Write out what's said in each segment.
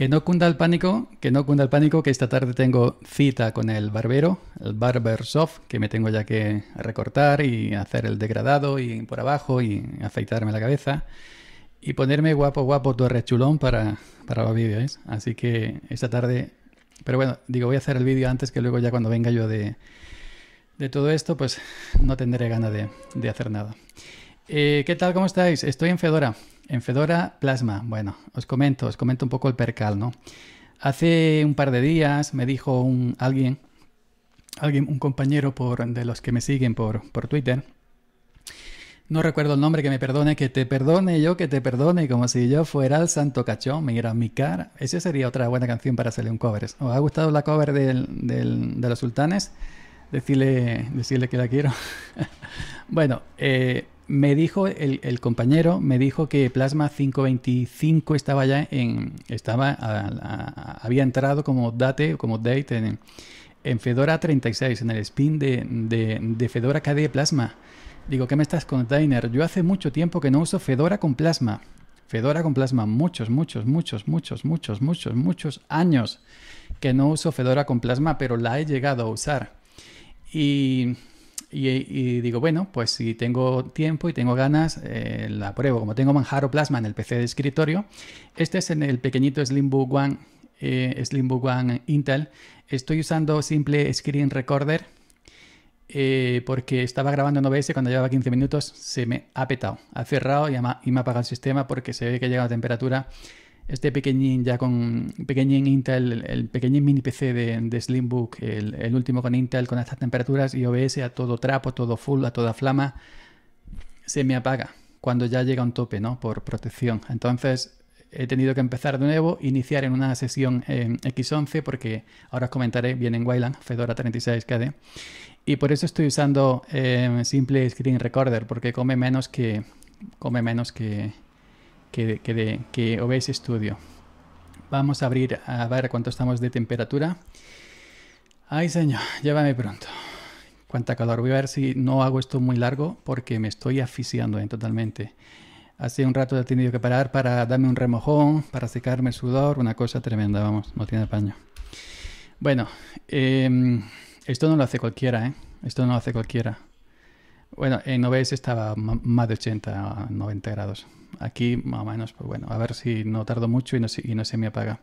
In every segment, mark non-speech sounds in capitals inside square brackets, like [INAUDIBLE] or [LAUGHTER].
Que no cunda el pánico, que no el pánico, que esta tarde tengo cita con el barbero, el barber soft, que me tengo ya que recortar y hacer el degradado y por abajo y afeitarme la cabeza y ponerme guapo, guapo, torre chulón para, los vídeos. Así que esta tarde, pero bueno, digo, voy a hacer el vídeo antes que luego ya cuando venga yo de, todo esto, pues no tendré ganas de, hacer nada. Eh, ¿Qué tal? ¿Cómo estáis? Estoy en Fedora. En Fedora Plasma, bueno, os comento, os comento un poco el percal, ¿no? Hace un par de días me dijo un, alguien, alguien, un compañero por, de los que me siguen por, por Twitter, no recuerdo el nombre, que me perdone, que te perdone yo, que te perdone, como si yo fuera el santo cachón, me a mi cara. Esa sería otra buena canción para hacerle un cover. ¿Os ha gustado la cover de los sultanes? Decirle, decirle que la quiero. [LAUGHS] bueno, eh, me dijo, el, compañero me dijo que Plasma 525 estaba ya en. estaba había entrado como date, como date en, en Fedora 36, en el spin de, de, Fedora KD Plasma. Digo, ¿qué me estás container? Yo hace mucho tiempo que no uso Fedora con Plasma. Fedora con Plasma, muchos, muchos, muchos, muchos, muchos, muchos, muchos años que no uso Fedora con Plasma, pero la he llegado a usar. Y y, digo, bueno, pues si tengo tiempo y tengo ganas, eh, la pruebo. Como tengo Manjaro Plasma en el PC de escritorio, este es en el pequeñito Slimbook One, eh, Slimbook One Intel. Estoy usando simple Screen Recorder eh, porque estaba grabando en OBS cuando llevaba 15 minutos, se me ha petado, ha cerrado y, y me ha apagado el sistema porque se ve que llega a temperatura este pequeñín ya con pequeñín Intel, el pequeñín mini PC de, de Slimbook, el, último con Intel con estas temperaturas y OBS a todo trapo, todo full, a toda flama, se me apaga cuando ya llega un tope, ¿no? Por protección. Entonces he tenido que empezar de nuevo, iniciar en una sesión eh, X11 porque ahora os comentaré, viene en Wayland, Fedora 36 KD. Y por eso estoy usando eh, Simple Screen Recorder porque come menos que come menos que que, que, que OBS Vamos a abrir a ver cuánto estamos de temperatura. Ay, señor, llévame pronto. Cuánta calor. Voy a ver si no hago esto muy largo porque me estoy asfixiando en eh, totalmente. Hace un rato he tenido que parar para darme un remojón, para secarme el sudor, una cosa tremenda, vamos, no tiene paño. Bueno, em, esto no lo hace cualquiera, eh, Esto no lo hace cualquiera. Bueno, en OBS estaba más de 80, a 90 grados. Aquí más o menos, pues bueno, a ver si no tardo mucho y no, se me apaga.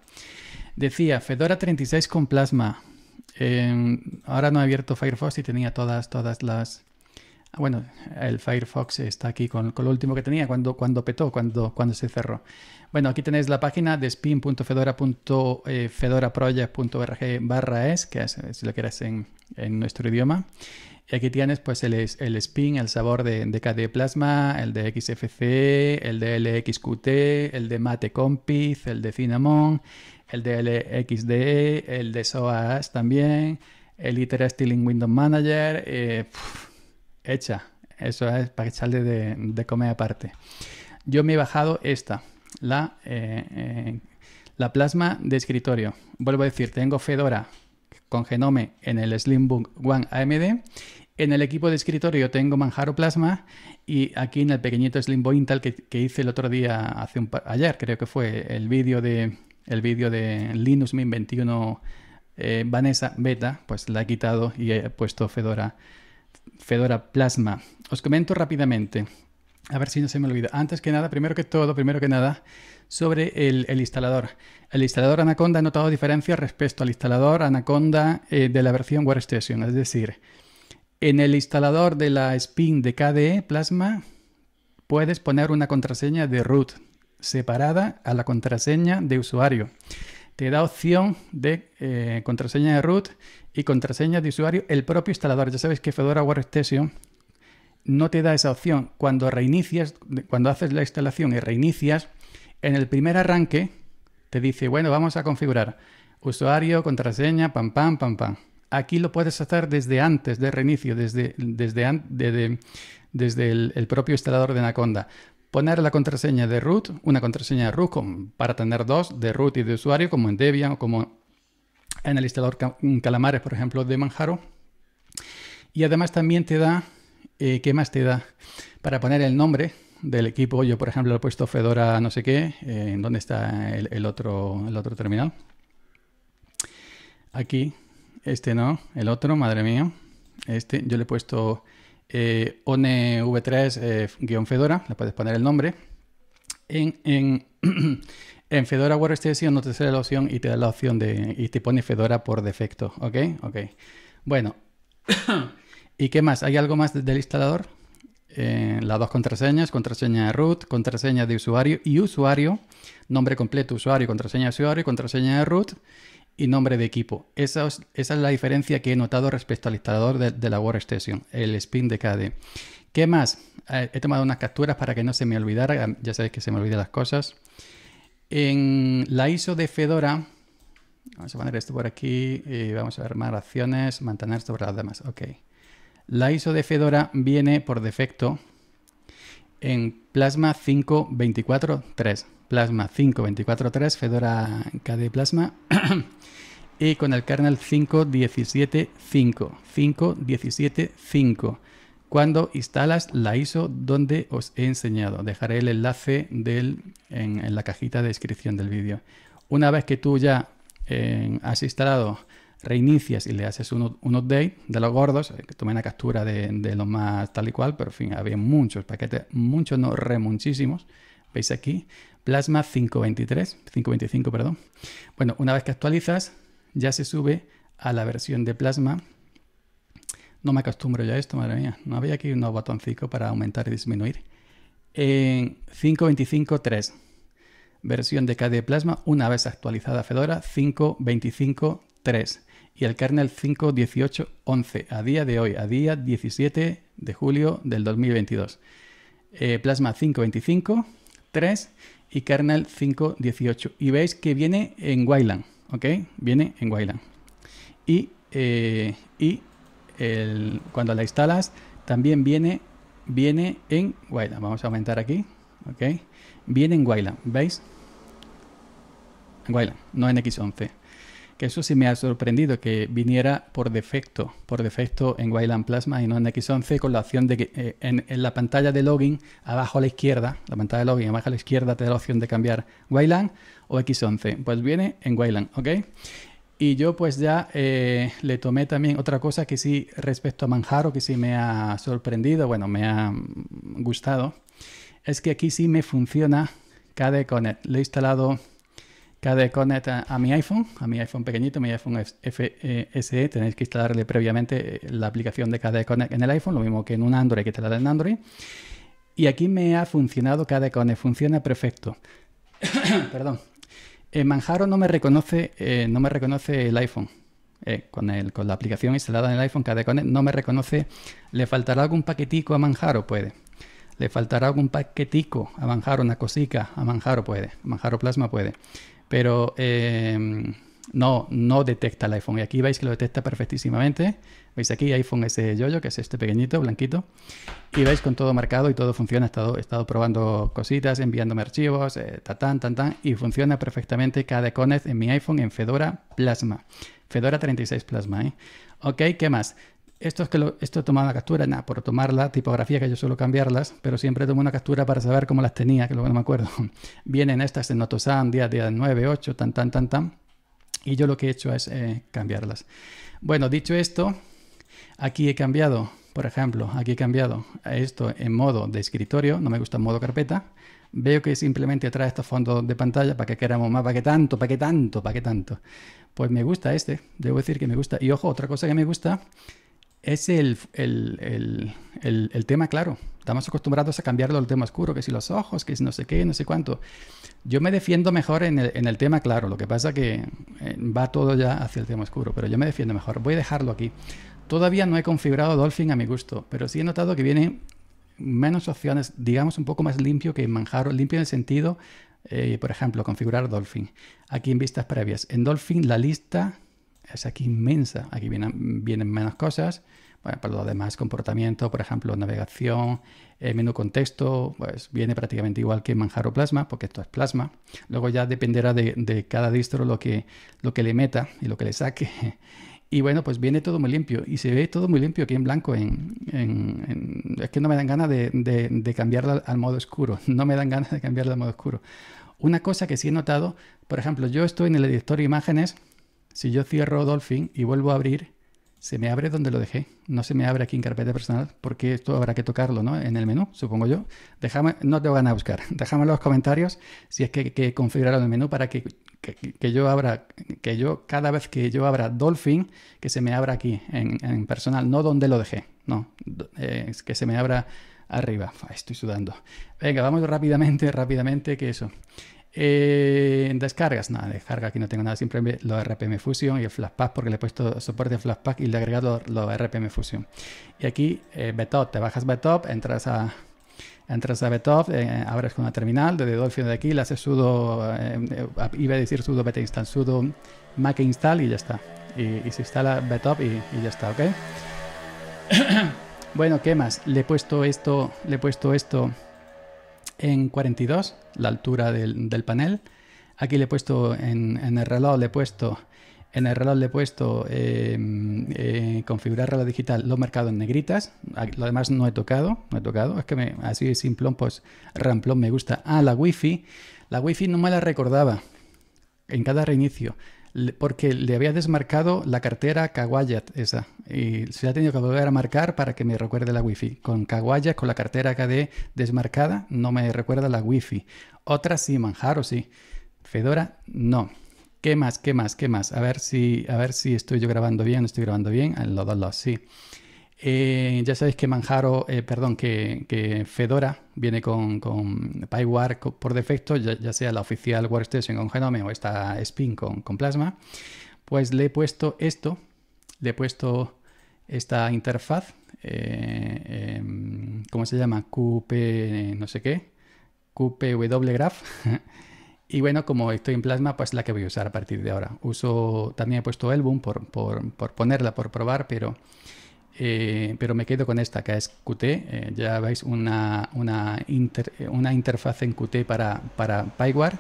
Decía, Fedora 36 con Plasma. Em, ahora no he abierto Firefox y tenía todas, todas las, Ah, bueno, el Firefox está aquí con, el lo último que tenía, cuando, cuando petó, cuando, cuando se cerró. Bueno, aquí tenéis la página de spin.fedora.fedoraproject.org eh, barra es, que es, lo que en, nuestro idioma. Y aquí tienes pues el, spin, el sabor de, de, Plasma, el de XFCE, el de LXQT, el de Mate Compiz, el de Cinnamon, el de LXDE, el de SOAS también, el Iter Windows Window Manager. Eh, hecha. Eso es para echarle de, comer aparte. Yo me he bajado esta, la, eh, eh, la plasma de escritorio. Vuelvo a decir, tengo Fedora con Genome en el Slimbook One AMD. En el equipo de escritorio tengo Manjaro Plasma y aquí en el pequeñito Slim Intel que, que hice el otro día, hace un ayer creo que fue, el vídeo de, el vídeo de Linux Mint 21 eh, Vanessa Beta, pues la he quitado y he puesto Fedora Fedora Plasma. Os comento rápidamente, a ver si no se me olvida. Antes que nada, primero que todo, primero que nada, sobre el, instalador. El instalador Anaconda ha notado diferencias respecto al instalador Anaconda eh, de la versión Workstation. Es decir, en el instalador de la spin de KDE Plasma puedes poner una contraseña de root separada a la contraseña de usuario te da opción de eh, contraseña de root y contraseña de usuario el propio instalador. Ya sabes que Fedora Workstation no te da esa opción. Cuando reinicias, cuando haces la instalación y reinicias, en el primer arranque te dice, bueno, vamos a configurar usuario, contraseña, pam, pam, pam, pam. Aquí lo puedes hacer desde antes de reinicio, desde, desde, desde el propio instalador de Anaconda. Poner la contraseña de root, una contraseña de root para tener dos, de root y de usuario, como en Debian o como en el instalador Calamares, por ejemplo, de Manjaro. Y además también te da, eh, ¿qué más te da? Para poner el nombre del equipo, yo por ejemplo le he puesto Fedora no sé qué, eh, ¿en dónde está otro, el otro terminal? Aquí, este no, el otro, madre mía, este, yo le he puesto eh, v 3 eh, fedora le puedes poner el nombre. En, en, [CLEARS THROAT] en Fedora Workstation no te sale la opción y te da la opción de. y te pone Fedora por defecto. ¿Ok? Ok. Bueno. [CLEARS THROAT] ¿Y qué más? ¿Hay algo más del instalador? Eh, las dos contraseñas, contraseña de root, contraseña de usuario y usuario, nombre completo, usuario, contraseña de usuario, contraseña de root y nombre de equipo. Esa, es, la diferencia que he notado respecto al instalador de, la Workstation, el Spin de KDE. ¿Qué más? Eh, he tomado unas capturas para que no se me olvidara, ah, ya sabéis que se me olvidan las cosas. En la ISO de Fedora, vamos a poner esto por aquí y vamos a ver más acciones, mantener sobre las demás, ok. La ISO de Fedora viene por defecto en Plasma 5.24.3. Plasma 5.24.3, Fedora KD Plasma. [CLEARS THROAT] y con el kernel 5.17.5. 5.17.5. Cuando instalas la ISO donde os he enseñado. Dejaré el enlace del, en, la cajita de descripción del vídeo. Una vez que tú ya eh, has instalado reinicias y le haces un, update de los gordos, eh, que tomé una captura de, de, los más tal y cual, pero en fin, había muchos paquetes, muchos, no re muchísimos. Veis aquí, Plasma 523, 525, perdón. Bueno, una vez que actualizas, ya se sube a la versión de Plasma. No me acostumbro ya a esto, madre mía. No había aquí unos botoncitos para aumentar y disminuir. En 5.25.3, versión de KDE Plasma, una vez actualizada Fedora 5.25.3 y el kernel 5.18.11 a día de hoy, a día 17 de julio del 2022. Eh, plasma 5.25, 3 y kernel 5.18. Y veis que viene en Wayland, ¿ok? Viene en Wayland. Y, eh, cuando la instalas también viene, viene en Wayland. Vamos a aumentar aquí, ¿ok? Viene en Wayland, ¿veis? En Wayland, no en X11. Que eso sí me ha sorprendido, que viniera por defecto, por defecto en Wayland Plasma y no en X11, con la opción de que eh, en, la pantalla de login, abajo a la izquierda, la pantalla de login abajo a la izquierda te da la opción de cambiar Wayland o X11. Pues viene en Wayland, ¿ok? Y yo pues ya eh, le tomé también otra cosa que sí respecto a Manjaro, que sí me ha sorprendido, bueno, me ha mm, gustado, es que aquí sí me funciona KDE Connect. Le he instalado KDE Connect a, mi iPhone, a mi iPhone pequeñito, mi iPhone FSE, eh, tenéis que instalarle previamente eh, la aplicación de KDE Connect en el iPhone, lo mismo que en un Android que te la da en Android. Y aquí me ha funcionado KDE Connect, funciona perfecto. [COUGHS] Perdón. Manjaro no me reconoce, eh, no me reconoce el iPhone. con, la aplicación instalada en el iPhone KDE Connect no me reconoce. ¿Le faltará algún paquetico a Manjaro? Puede. ¿Le faltará algún paquetico a Manjaro, una cosica? A Manjaro puede. Manjaro Plasma puede pero em, no, no detecta el iPhone. Y aquí veis que lo detecta perfectísimamente. Veis aquí iPhone ese yoyo, que es este pequeñito, blanquito. Y veis con todo marcado y todo funciona. He estado, estado probando cositas, enviándome archivos, eh, tatán, tan, tan, y funciona perfectamente cada conez en mi iPhone en Fedora Plasma. Fedora 36 Plasma, ¿eh? Ok, ¿qué más? Esto es que esto he tomado una captura, nada, por la tipografía que yo suelo cambiarlas, pero siempre tomo una captura para saber cómo las tenía, que luego no me acuerdo. [LAUGHS] Vienen estas en Notosan, día, día 9, 8, tan, tan, tan, tan. Y yo lo que he hecho es eh, cambiarlas. Bueno, dicho esto, aquí he cambiado, por ejemplo, aquí he cambiado esto en modo de escritorio, no me gusta en modo carpeta. Veo que simplemente trae estos fondos de pantalla para que queramos más, para que tanto, para que tanto, para que tanto. Pues me gusta este, debo decir que me gusta. Y ojo, otra cosa que me gusta es el, el, tema claro. Estamos acostumbrados a cambiarlo al tema oscuro, que si los ojos, que si no sé qué, no sé cuánto. Yo me defiendo mejor en el, tema claro. Lo que pasa que eh, va todo ya hacia el tema oscuro, pero yo me defiendo mejor. Voy a dejarlo aquí. Todavía no he configurado Dolphin a mi gusto, pero sí he notado que viene menos opciones, digamos un poco más limpio que Manjaro, limpio en el sentido, eh, por ejemplo, configurar Dolphin. Aquí en vistas previas. En Dolphin la lista es aquí inmensa. Aquí vienen, vienen menos cosas. para pues, los demás comportamientos, por ejemplo, navegación, eh, menú contexto, pues viene prácticamente igual que Manjaro Plasma, porque esto es Plasma. Luego ya dependerá de, cada distro lo que, lo que le meta y lo que le saque. [LAUGHS] Y bueno, pues viene todo muy limpio y se ve todo muy limpio aquí en blanco. En, es que no me dan ganas de, cambiarla al modo oscuro. [LAUGHS] No me dan ganas de cambiarla al modo oscuro. Una cosa que sí he notado, por ejemplo, yo estoy en el editor de imágenes si yo cierro Dolphin y vuelvo a abrir, se me abre donde lo dejé. No se me abre aquí en carpeta personal porque esto habrá que tocarlo ¿no? en el menú, supongo yo. Déjame, no te van a buscar. [LAUGHS] Déjame en los comentarios si es que, que configuraron el menú para que, yo abra, que yo cada vez que yo abra Dolphin, que se me abra aquí en, personal, no donde lo dejé. No, eh, que se me abra arriba. Estoy sudando. Venga, vamos rápidamente, rápidamente, que eso. Eh, descargas, nada, descarga aquí no tengo nada, siempre lo RPM Fusion y el Flashpack porque le he puesto soporte a Flashpack y le he agregado lo RPM Fusion. Y aquí eh, Betop, te bajas Betop, entras a, entras a Betop, eh, abres con una terminal desde Dolphin de aquí, le haces sudo, iba eh, a decir sudo beta install, sudo mac install y ya está. Y, se instala Betop y, y ya está, ¿ok? [COUGHS] bueno, ¿qué más? Le he puesto esto, le he puesto esto en 42, la altura del, panel. Aquí le he puesto en, el reloj, le he puesto en el reloj le he puesto em, eh, configurar reloj digital, lo he marcado en negritas. Lo demás no he tocado, no he tocado. Es que me, así simplón, pues ramplón me gusta. a ah, la wifi. La wifi no me la recordaba en cada reinicio porque le había desmarcado la cartera Kawayat esa y se ha tenido que volver a marcar para que me recuerde la wifi. Con Kawayat, con la cartera KD desmarcada, no me recuerda la wifi. Otra sí, Manjaro sí. Fedora no. ¿Qué más? ¿Qué más? ¿Qué más? A ver si, a ver si estoy yo grabando bien, estoy grabando bien. lo dos, sí. Eh, ya sabéis que Manjaro, eh, perdón, que, Fedora viene con, con PyWare por defecto, ya, sea la oficial Workstation con Genome o esta Spin con, Plasma. Pues le he puesto esto, le he puesto esta interfaz, eh, em, ¿cómo se llama? QP, no sé qué, QPW Graph. [LAUGHS] Y bueno, como estoy en plasma, pues la que voy a usar a partir de ahora. Uso, también he puesto Elboom por, por, por ponerla, por probar, pero eh, pero me quedo con esta, que es Qt. ya eh, veis una, eh, una, interfaz en Qt para, para PyWare,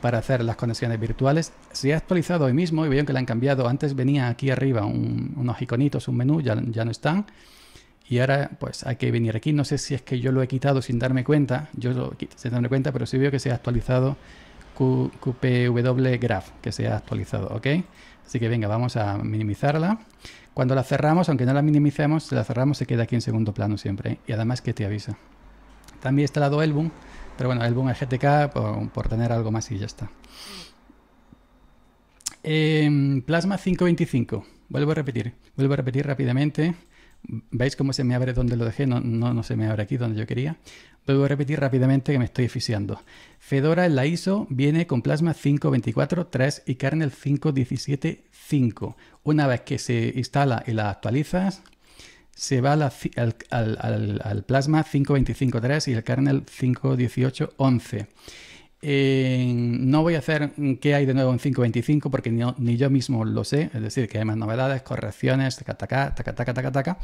para hacer las conexiones virtuales. Se ha actualizado hoy mismo y veo que la han cambiado. Antes venía aquí arriba unos iconitos, un menú, ya, ya no están. Y ahora pues hay que venir aquí. No sé si es que yo lo he quitado sin darme cuenta. Yo lo quitado sin darme cuenta, pero sí veo que se ha actualizado Q, QPW Graph, que se ha actualizado, ¿ok? Así que venga, vamos a minimizarla. Cuando la cerramos, aunque no la minimicemos, si la cerramos se queda aquí en segundo plano siempre. ¿eh? Y además que te avisa. También está lado Elbum, pero bueno, Elboom es GTK por, por tener algo más y ya está. Em, Plasma 525. Vuelvo a repetir, vuelvo a repetir rápidamente. ¿Veis cómo se me abre donde lo dejé? No, no, se me abre aquí donde yo quería. Vuelvo a repetir rápidamente que me estoy eficiando. Fedora en la ISO viene con Plasma 5.24.3 y kernel 5.17.5. Una vez que se instala y la actualizas, se va al, al, al, al, Plasma 5.25.3 y el kernel 5.18.11 no voy a hacer qué hay de nuevo en 5.25 porque ni, yo mismo lo sé, es decir, que hay más novedades, correcciones, taca, taca, taca, taca, taca,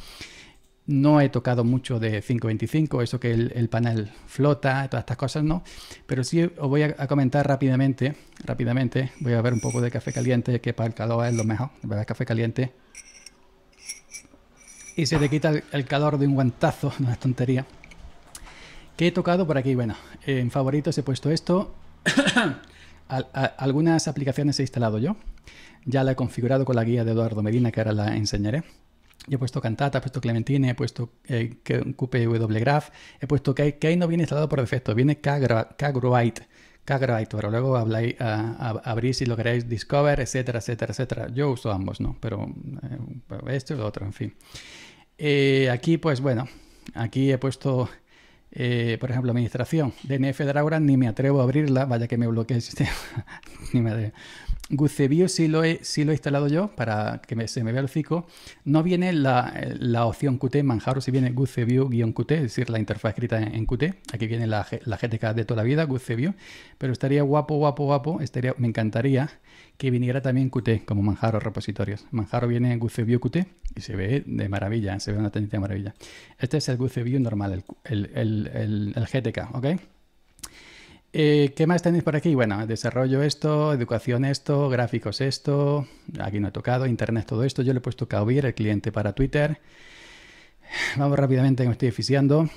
No he tocado mucho de 5.25, eso que el, panel flota, todas estas cosas no, pero sí os voy a, comentar rápidamente, rápidamente, voy a ver un poco de café caliente, que para el calor es lo mejor, verdad, café caliente. Y se te quita el calor de un guantazo, [LAUGHS] no es tontería. ¿Qué he tocado por aquí? Bueno, en favoritos he puesto esto. [COUGHS] algunas aplicaciones he instalado yo. Ya la he configurado con la guía de Eduardo Medina, que ahora la enseñaré. he puesto Cantata, he puesto Clementine, he puesto eh, QPW Graph, he puesto que, que no viene instalado por defecto, viene Kagruite. Kagruite, pero luego habláis, a abrir si lo queréis Discover, etcétera, etcétera, etcétera. Yo uso ambos, ¿no? Pero eh, esto y lo otro, en fin. Eh, aquí, pues bueno, aquí he puesto eh, por ejemplo, administración, DNF ahora ni me atrevo a abrirla, vaya que me bloquee el sistema. [LAUGHS] ni me atrevo. GuceView sí lo, he, sí lo he instalado yo para que se me vea el fico No viene la, eh, la opción Qt Manjaro, si viene GuceView-Qt, es decir, la interfaz escrita en, Qt. Aquí viene la, la, GTK de toda la vida, GuceView. Pero estaría guapo, guapo, guapo. Estaría, me encantaría que viniera también Qt como Manjaro repositorios. Manjaro viene GuceView-Qt y se ve de maravilla, se ve una tendencia de maravilla. Este es el GuceView normal, el, el, el GTK, ¿ok? Eh, ¿Qué más tenéis por aquí? Bueno, desarrollo esto, educación esto, gráficos esto, aquí no he tocado, internet todo esto, yo le he puesto Kaubir, el cliente para Twitter. Vamos rápidamente, me estoy eficiando.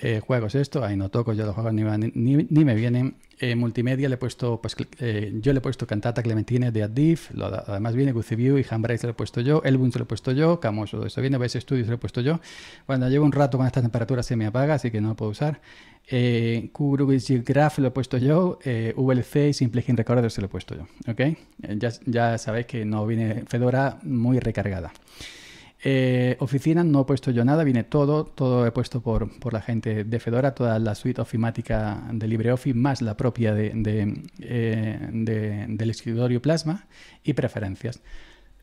Eh, juegos esto, ahí no toco, yo los juegos ni, ni, me vienen. multimedia le he puesto, pues eh, yo le he puesto Cantata Clementine de Adif, además viene Gucci y Handbrake lo he puesto yo, Elbun lo he puesto yo, Camoso, esto viene, Vice se lo he puesto yo. Cuando llevo un rato con esta temperatura se me apaga, así que no lo puedo usar. Eh, Graph lo he puesto yo, eh, VLC y Simple Game Recorder se lo he puesto yo, ¿ok? ya sabéis que no viene Fedora muy recargada. Eh, oficina, no he puesto yo nada, viene todo, todo he puesto por, la gente de Fedora, toda la suite ofimática de LibreOffice, más la propia eh, del escritorio Plasma y preferencias.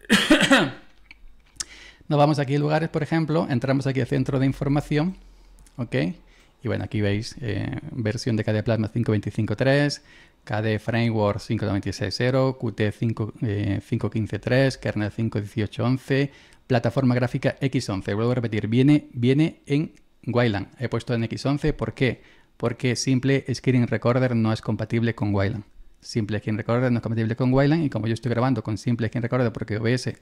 [COUGHS] Nos vamos aquí a lugares, por ejemplo, entramos aquí al centro de información, ¿ok? Y bueno, aquí veis eh, versión de KDE Plasma 5.25.3, KD Framework 596.0, Qt 5.15.3, eh, Kernel 5.18.11, plataforma gráfica X11. Vuelvo a repetir, viene, viene en Wayland. He puesto en X11, ¿por qué? Porque Simple Screen Recorder no es compatible con Wayland. Simple Skin Recorder no es compatible con Wayland y como yo estoy grabando con Simple Skin Recorder porque OBS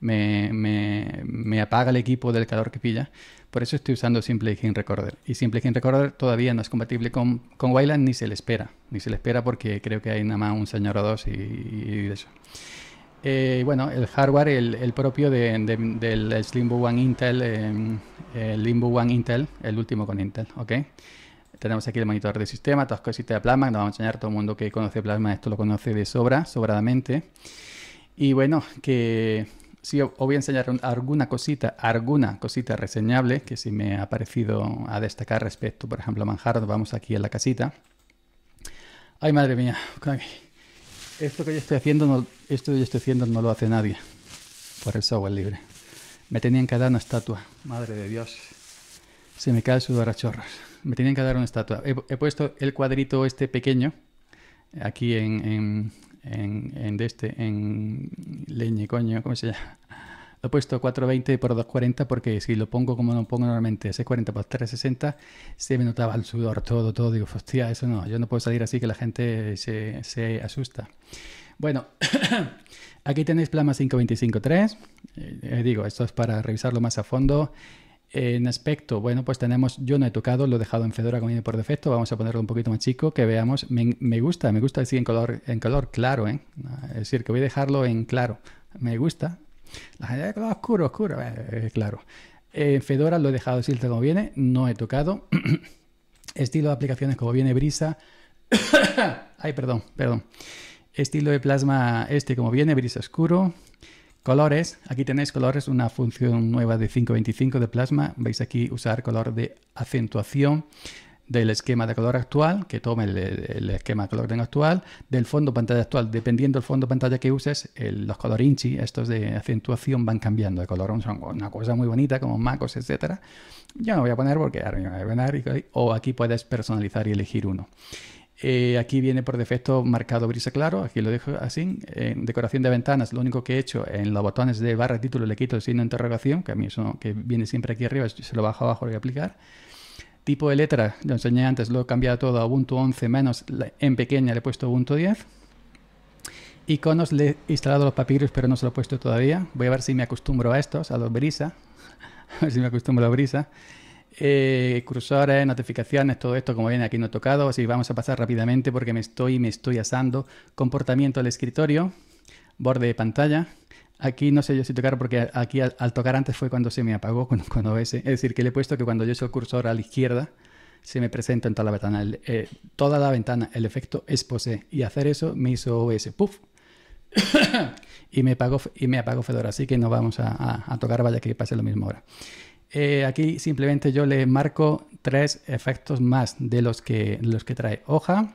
me, me, apaga el equipo del calor que pilla, por eso estoy usando Simple Skin Recorder. Y Simple Recorder todavía no es compatible con, con Wayland ni se le espera, ni se le espera porque creo que hay nada más un señor o dos y, eso. Eh, bueno, el hardware, el, el propio del Slimbo One Intel, eh, el Limbo One Intel, el último con Intel, ¿ok? Tenemos aquí el monitor de sistema, todas cositas de plasma, nos vamos a enseñar todo el mundo que conoce plasma, esto lo conoce de sobra, sobradamente. Y bueno, que si os voy a enseñar alguna cosita, alguna cosita reseñable que sí me ha parecido a destacar respecto, por ejemplo, a Nos Vamos aquí a la casita. Ay, madre mía. Esto que yo estoy haciendo, esto que yo estoy haciendo no lo hace nadie por el software libre. Me tenían que dar una estatua. Madre de Dios. Se me cae el sudor a chorros. Me tienen que dar una estatua. He, puesto el cuadrito este pequeño aquí en, en, en, de este, en leñe, coño, ¿cómo se llama? [LAUGHS] Lo he puesto 420 por 240 porque si lo pongo como lo pongo normalmente, 640 por 360, se me notaba el sudor, todo, todo. Digo, hostia, eso no, yo no puedo salir así que la gente se, asusta. Bueno, [COUGHS] aquí tenéis Plasma 525.3. 3 digo, esto es para revisarlo más a fondo en aspecto, bueno, pues tenemos, yo no he tocado, lo he dejado en Fedora como viene por defecto, vamos a ponerlo un poquito más chico, que veamos, me, gusta, me gusta decir en color, en claro, ¿eh? es decir, que voy a dejarlo en claro, me gusta. color ah, oscuro, oscuro, eh, eh, claro. En Fedora lo he dejado así como viene, no he tocado. [CLEARS THROAT] Estilo de aplicaciones como viene Brisa. [COUGHS] Ay, perdón, perdón. Estilo de plasma este como viene, Brisa Oscuro. Colores, aquí tenéis colores, una función nueva de 525 de plasma. Veis aquí usar color de acentuación del esquema de color actual, que tome el, esquema de color actual, del fondo pantalla actual. Dependiendo del fondo pantalla que uses, los color inchi, estos de acentuación, van cambiando de color. Son una cosa muy bonita, como macos, etc. Yo no voy a poner porque ahora me voy a poner. O aquí puedes personalizar y elegir uno. Eh, aquí viene por defecto marcado brisa claro, aquí lo dejo así. En decoración de ventanas, lo único que he hecho en los botones de barra título le quito el signo de interrogación, que a mí eso que viene siempre aquí arriba, se lo bajo abajo y aplicar. Tipo de letra, lo enseñé antes, lo he cambiado todo a Ubuntu 11 menos, en pequeña le he puesto Ubuntu 10. Iconos, le he instalado los papiros, pero no se lo he puesto todavía. Voy a ver si me acostumbro a estos, a los brisa. [LAUGHS] a ver si me acostumbro a brisa. Eh, cursores, notificaciones, todo esto como ven aquí no he tocado, así vamos a pasar rápidamente porque me estoy, me estoy asando. Comportamiento del escritorio, borde de pantalla. Aquí no sé yo si tocar porque aquí al, tocar antes fue cuando se me apagó [LAUGHS] con, eh. Es decir, que le he puesto que cuando yo uso el cursor a la izquierda se me presenta en toda la ventana. Eh, toda la ventana, el efecto es pose Y hacer eso me hizo OBS. puff, [COUGHS] y, me apagó, y me apagó Fedora. Así que no vamos a, a tocar, vaya que pase lo mismo ahora. Eh, aquí simplemente yo le marco tres efectos más de los que, los que trae hoja,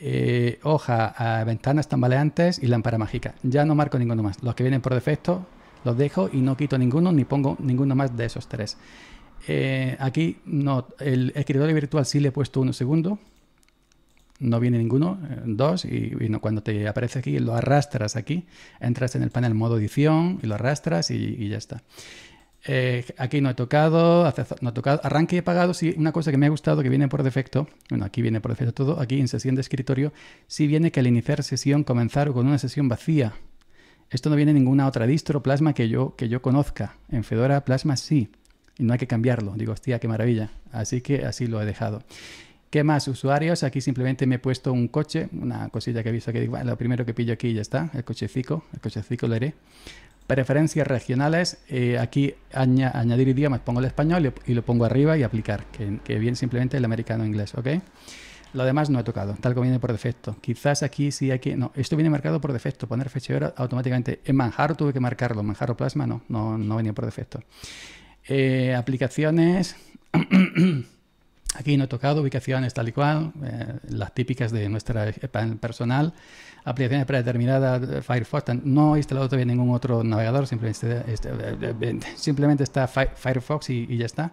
eh, hoja, a ah, ventanas tambaleantes y lámpara mágica. Ya no marco ninguno más. Los que vienen por defecto los dejo y no quito ninguno ni pongo ninguno más de esos tres. Eh, aquí no, el escritorio virtual sí le he puesto uno segundo. No viene ninguno, dos, y, cuando te aparece aquí lo arrastras aquí, entras en el panel modo edición y lo arrastras y, y ya está. Eh, aquí no he tocado, no he tocado, arranque y he pagado, sí, una cosa que me ha gustado que viene por defecto, bueno, aquí viene por defecto todo, aquí en sesión de escritorio, sí viene que al iniciar sesión comenzar con una sesión vacía. Esto no viene ninguna otra distro Plasma que yo, que yo conozca. En Fedora Plasma sí, y no hay que cambiarlo. Digo, hostia, qué maravilla. Así que así lo he dejado. ¿Qué más usuarios? Aquí simplemente me he puesto un coche, una cosilla que he visto que digo, lo primero que pillo aquí ya está, el cochecito, el cochecito lo haré preferencias regionales, eh, aquí añadir idiomas, pongo el español y, lo pongo arriba y aplicar, que, que bien simplemente el americano e inglés, ¿ok? Lo demás no he tocado, tal como viene por defecto. Quizás aquí sí hay que... No, esto viene marcado por defecto, poner fecha hora automáticamente. En Manjaro tuve que marcarlo, Manjaro Plasma no, no, no venía por defecto. Eh, aplicaciones... [CLEARS THROAT] Aquí no he tocado ubicaciones tal y cual, eh, las típicas de nuestra personal. Aplicaciones predeterminadas, eh, Firefox, no he instalado todavía ningún otro navegador, simplemente, este, eh, simplemente está Firefox y, ya está.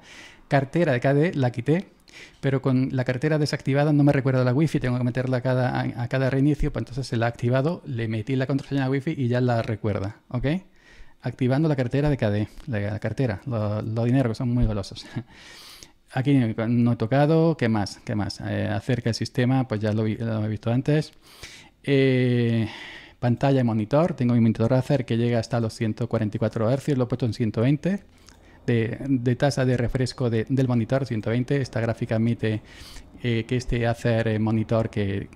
Cartera de KDE la quité, pero con la cartera desactivada no me recuerda la wifi, tengo que meterla a cada, a cada reinicio, pues entonces se la ha activado, le metí la contraseña wifi y ya la recuerda, ¿ok? Activando la cartera de KDE, la, cartera, los dineros que son muy golosos. [LAUGHS] aquí no he tocado, ¿qué más? ¿Qué más? Eh, acerca el sistema, pues ya lo, he visto antes. Eh, pantalla y monitor, tengo mi monitor Razer que llega hasta los 144 Hz, lo he puesto en 120. De, tasa de refresco del monitor 120, esta gráfica admite eh, que este hacer monitor que,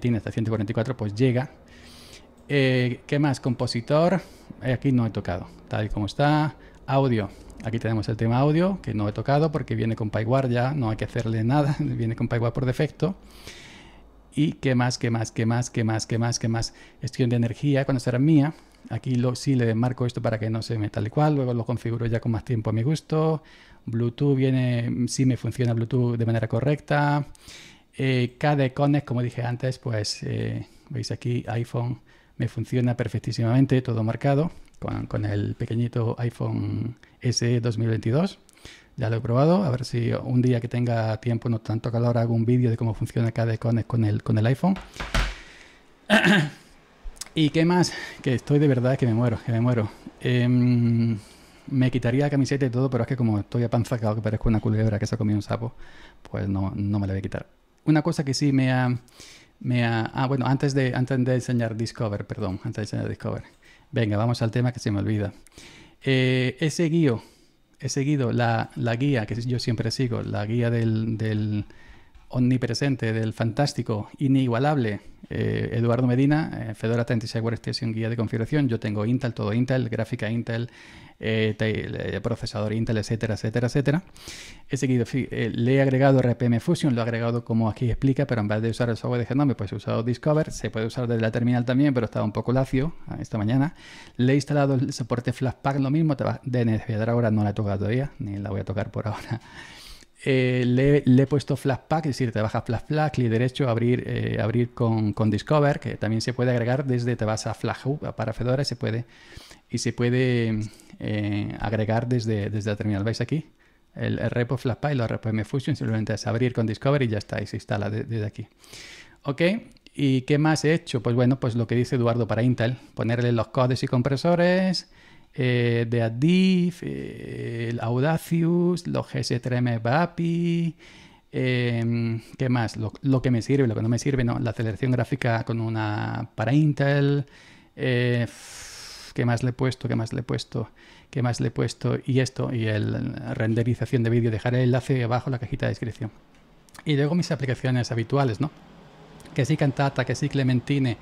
tiene hasta 144 pues llega. ¿Qué más? Compositor, aquí no he tocado, tal y como está audio. Aquí tenemos el tema audio, que no he tocado porque viene con PyWar ya, no hay que hacerle nada, [LAUGHS] viene con PyWar por defecto. Y qué más, qué más, qué más, qué más, qué más, qué más. Gestión de energía, cuando será mía. Aquí lo, sí le marco esto para que no se me tal y cual, luego lo configuro ya con más tiempo a mi gusto. Bluetooth viene, sí me funciona Bluetooth de manera correcta. Eh, KD Connect, como dije antes, pues eh, veis aquí iPhone me funciona perfectísimamente, todo marcado con, el pequeñito iPhone SE 2022. Ya lo he probado, a ver si un día que tenga tiempo, no tanto calor, hago un vídeo de cómo funciona cada con el, con el iPhone. [CLEARS THROAT] ¿Y qué más? Que estoy de verdad que me muero, que me muero. Em, me quitaría la camiseta y todo, pero es que como estoy apanzacado que parezco una culebra que se ha comido un sapo, pues no, me la voy a quitar. Una cosa que sí me ha... Me ha ah, bueno, antes de, antes de enseñar Discover, perdón, antes de enseñar Discover. Venga, vamos al tema que se me olvida. he, eh, seguido, he seguido la, guía que yo siempre sigo, la guía del omnipresente, del fantástico, inigualable eh, Eduardo Medina, eh, Fedora 36 un Guía de Configuración. Yo tengo Intel, todo Intel, gráfica Intel, eh, procesador Intel, etcétera, etcétera, etcétera. He seguido, le he agregado RPM Fusion, lo he agregado como aquí explica, pero en vez de usar el software de Gnome, pues he usado Discover. Se puede usar desde la terminal también, pero estaba un poco lacio ah, esta mañana. Le he instalado el soporte Flashpack, lo mismo, DNS Fedora ahora no la he tocado todavía, ni la voy a tocar por ahora. Eh, le, he puesto Flashpack, es decir, te bajas Flashpack, clic derecho, abrir, eh, abrir con, Discover, que también se puede agregar desde, te vas a flash para Fedora, y se puede, y se puede eh, agregar desde, la terminal. ¿Veis aquí? El, repo Flashpack y los repos MFusion, simplemente es abrir con Discover y ya está, y se instala desde aquí. Ok, ¿y qué más he hecho? Pues bueno, pues lo que dice Eduardo para Intel, ponerle los codes y compresores, eh, de Adif, eh, el Audacious, los GS3M e VAPI, em, ¿qué más? Lo, que me sirve, lo que no me sirve, ¿no? La aceleración gráfica con una para Intel, eh, ¿qué más le he puesto? ¿Qué más le he puesto? ¿Qué más le he puesto? Y esto, y la renderización de vídeo, dejaré el enlace abajo en la cajita de descripción. Y luego mis aplicaciones habituales, ¿no? Que sí Cantata, que sí Clementine,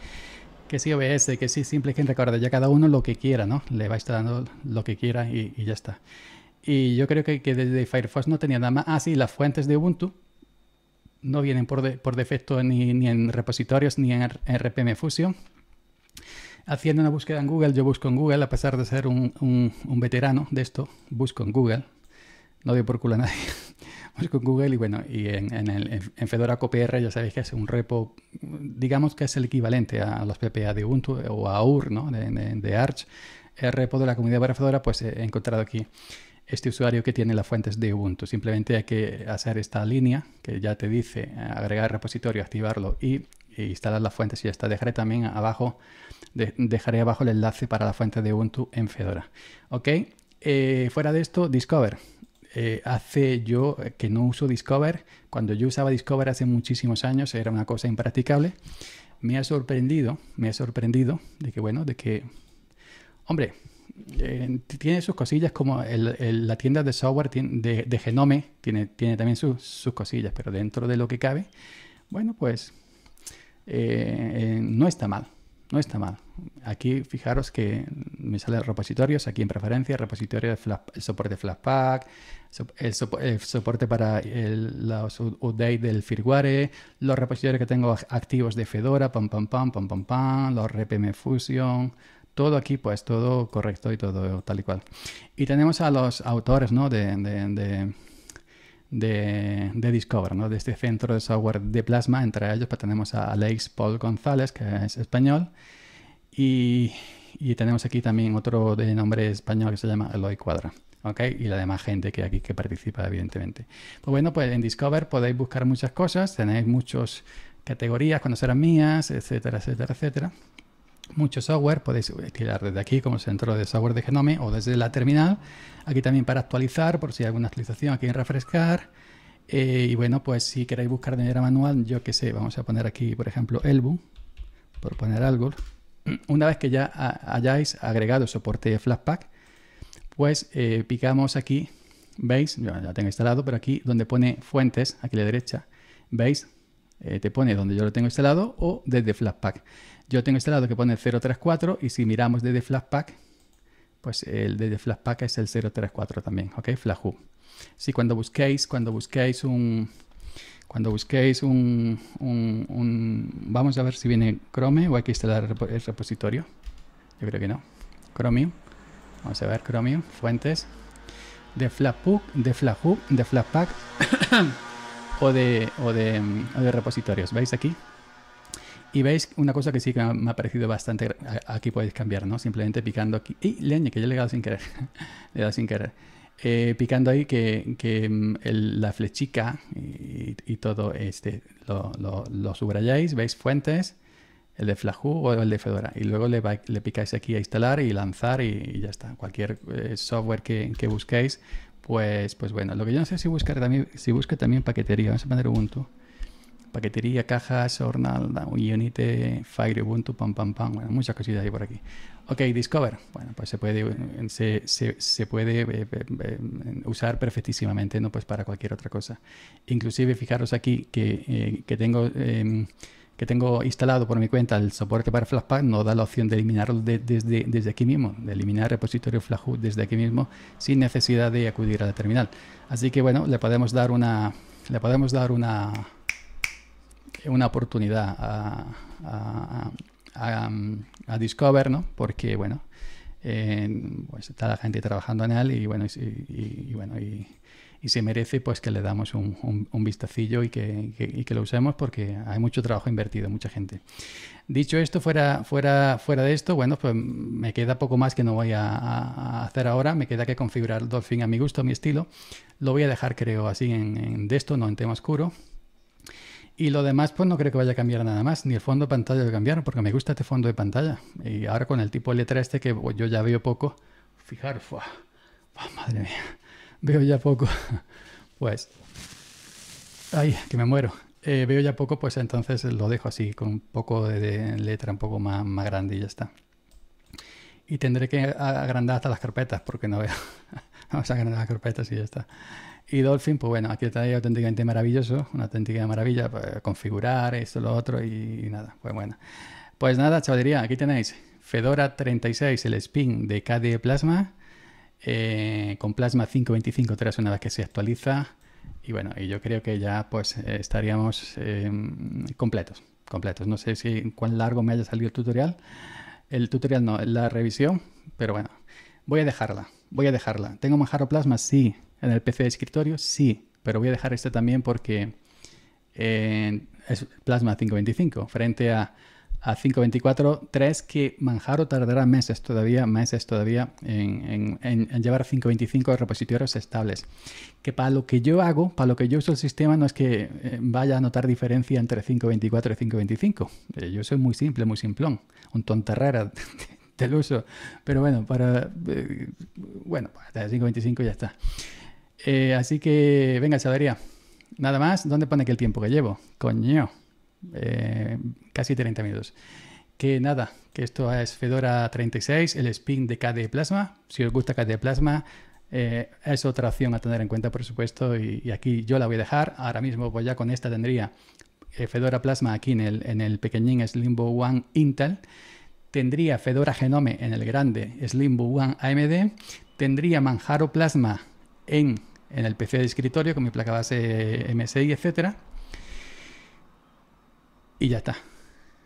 que sí OBS, que sí simple que recuerda, ya cada uno lo que quiera, ¿no? Le va a estar dando lo que quiera y, ya está. Y yo creo que, desde Firefox no tenía nada más. Ah, sí, las fuentes de Ubuntu no vienen por, por defecto ni, en repositorios ni en RPM Fusion. Haciendo una búsqueda en Google, yo busco en Google, a pesar de ser un, un veterano de esto, busco en Google. No doy por culo a nadie. [LAUGHS] [LAUGHS] con Google y bueno, y en, el, Fedora CoPR ya sabéis que es un repo, digamos que es el equivalente a los PPA de Ubuntu o a UR, ¿no? De, Arch. El repo de la comunidad para Fedora, pues he encontrado aquí este usuario que tiene las fuentes de Ubuntu. Simplemente hay que hacer esta línea que ya te dice eh, agregar repositorio, activarlo y instalar las fuentes y ya está. Dejaré también abajo, dejaré abajo el enlace para la fuente de Ubuntu en Fedora. Ok, eh, fuera de esto, Discover. Eh, hace yo eh, que no uso Discover, cuando yo usaba Discover hace muchísimos años era una cosa impracticable, me ha sorprendido, me ha sorprendido de que, bueno, de que, hombre, eh, tiene sus cosillas como la tienda de software de, Genome, tiene, tiene también sus cosillas, pero dentro de lo que cabe, bueno, pues no está mal. No está mal. Aquí fijaros que me sale repositorios, aquí en preferencia repositorio, el soporte flashback el, soporte para el, los update del firmware, los repositorios que tengo activos de Fedora, pam, pam, pam, pam, pam, pam, los RPM Fusion, todo aquí, pues todo correcto y todo tal y cual. Y tenemos a los autores, ¿no? de de, Discover, ¿no? de este centro de software de Plasma. Entre ellos pues, tenemos a Alex Paul González, que es español, y, tenemos aquí también otro de nombre español que se llama Eloy Cuadra. Y la demás gente que aquí que participa, evidentemente. Pues bueno, pues en Discover podéis buscar muchas cosas, tenéis muchas categorías, conocer serán mías, etcétera, etcétera, etcétera mucho software, podéis tirar desde aquí como centro de software de Genome o desde la terminal. Aquí también para actualizar, por si hay alguna actualización, aquí en refrescar. Eh, y bueno, pues si queréis buscar de manera manual, yo qué sé, vamos a poner aquí, por ejemplo, Elbu, por poner algo. [CLEARS THROAT] Una vez que ya hayáis agregado soporte de Flatpak, pues eh, picamos aquí, veis, ya ya tengo instalado, pero aquí donde pone fuentes, aquí a la derecha, veis eh, te pone donde yo lo tengo instalado o desde Flatpak. Yo tengo instalado que pone 034 y si miramos desde Flatpak, pues el desde Flatpak es el 034 también, ¿ok? Flahu. Si cuando busquéis, cuando busquéis un... Cuando busquéis un, Vamos a ver si viene Chrome o hay que instalar el repositorio. Yo creo que no. Chromium. Vamos a ver Chromium, fuentes. De Flatpak, de Flatpak, de [COUGHS] Flatpak. [COUGHS] [COUGHS] Mm, o de, repositorios. ¿Veis aquí? Y veis una cosa que sí que me ha parecido bastante. Aquí podéis cambiar, ¿no? Simplemente picando aquí. ¡Y leña! Que yo le he dado sin querer. [LAUGHS] le he dado sin querer. Eh, picando ahí que, mm, la flechica y, todo este lo, lo, subrayáis. Veis fuentes, el de Flahu o el de Fedora. Y luego le, le picáis aquí a instalar y lanzar y, ya está. Cualquier eh, software que, que busquéis, pues, pues bueno, lo que yo no sé es si buscar también, si busca también paquetería. Vamos a poner Ubuntu. Paquetería, cajas, Ornal, Unity, Fire, Ubuntu, pam, pam, pam. Bueno, muchas cositas ahí por aquí. Ok, Discover. Bueno, pues se puede, eh, se, puede eh, eh, usar perfectísimamente, ¿no? Pues para cualquier otra cosa. Inclusive, fijaros aquí que, que tengo em, que tengo instalado por mi cuenta el soporte para Flashpack, no da la opción de eliminarlo desde, desde aquí mismo, de eliminar el repositorio Flatpak desde aquí mismo sin necesidad de acudir a la terminal. Así que bueno, le podemos dar una, le podemos dar una, una oportunidad a, a, a, Discover, ¿no? Porque bueno, eh, pues, está la gente trabajando en él y bueno, y, y bueno, y y se merece pues que le damos un, vistacillo y que, lo usemos porque hay mucho trabajo invertido, mucha gente. Dicho esto, fuera, fuera, fuera de esto, bueno, pues me queda poco más que no voy a, hacer ahora, me queda que configurar Dolphin a mi gusto, a mi estilo. Lo voy a dejar creo así en, de esto, no en tema oscuro. Y lo demás, pues no creo que vaya a cambiar nada más, ni el fondo de pantalla de cambiar, porque me gusta este fondo de pantalla. Y ahora con el tipo de letra este que pues, yo ya veo poco, fijar, madre mía, veo ya poco, [LAUGHS] pues, ay, que me muero. Eh, veo ya poco, pues entonces lo dejo así, con un poco de, letra un poco más, más, grande y ya está. Y tendré que agrandar hasta las carpetas, porque no veo. [LAUGHS] Vamos a agrandar las carpetas y ya está. Y Dolphin, pues bueno, aquí está auténticamente maravilloso, una auténtica maravilla, pues, configurar esto, lo otro y, y nada, pues bueno. Pues nada, chavalería, aquí tenéis Fedora 36, el spin de KDE Plasma eh, con Plasma 5.25 tras una vez que se actualiza. Y bueno, y yo creo que ya pues eh, estaríamos eh, completos, completos. No sé si cuán largo me haya salido el tutorial. El tutorial no, la revisión, pero bueno, voy a dejarla, voy a dejarla. ¿Tengo Manjaro Plasma? Sí. ¿En el PC de escritorio? Sí. Pero voy a dejar este también porque es Plasma 525 frente a a 5.24 3 que Manjaro tardará meses todavía, meses todavía en, llevar 5.25 repositorios estables. Que para lo que yo hago, para lo que yo uso el sistema, no es que eh, vaya a notar diferencia entre 5.24 y 5.25. Eh, yo soy muy simple, muy simplón, un rara [LAUGHS] del uso. Pero bueno, para, eh, bueno, para 5.25 ya está. así que, venga, Sabería. Nada más, ¿dónde pone que el tiempo que llevo? Coño. Eh, casi 30 minutos. Que nada, que esto es Fedora 36, el spin de KDE Plasma. Si os gusta KDE Plasma, eh, es otra opción a tener en cuenta, por supuesto, y, aquí yo la voy a dejar. Ahora mismo, pues ya con esta tendría eh, Fedora Plasma aquí en el, en el pequeñín Slimbo One Intel. Tendría Fedora Genome en el grande Slimbo One AMD. Tendría Manjaro Plasma en, en el PC de escritorio con mi placa base MSI, etcétera y ya está.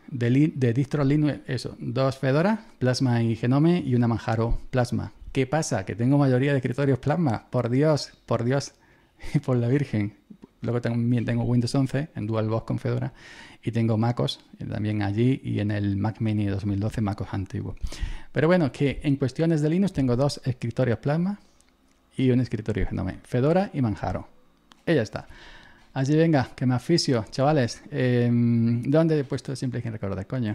De, de distro Linux, eso, dos Fedora, Plasma y Genome y una Manjaro Plasma. ¿Qué pasa? Que tengo mayoría de escritorios Plasma. Por Dios, por Dios [LAUGHS] y por la Virgen. Luego también tengo Windows 11 en DualBox con Fedora y tengo MacOS también allí y en el Mac Mini 2012 MacOS antiguo. Pero bueno, que en cuestiones de Linux tengo dos escritorios Plasma y un escritorio Genome, Fedora y Manjaro. Y ya está. Así venga, que me aficio, chavales. Em, ¿Dónde he puesto? Siempre hay que recordar, coño.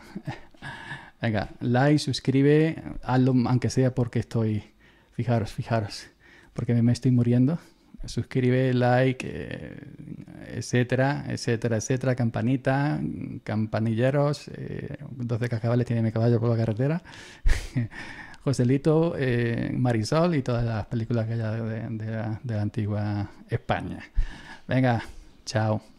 [LAUGHS] venga, like, suscribe, hazlo aunque sea porque estoy... Fijaros, fijaros, porque me estoy muriendo. Suscribe, like, eh, etcétera, etcétera, etcétera, campanita, campanilleros, eh, 12 cascabales tiene mi caballo por la carretera. [LAUGHS] Joselito, eh, Marisol y todas las películas que haya de, de la antigua España. Venga, Chao.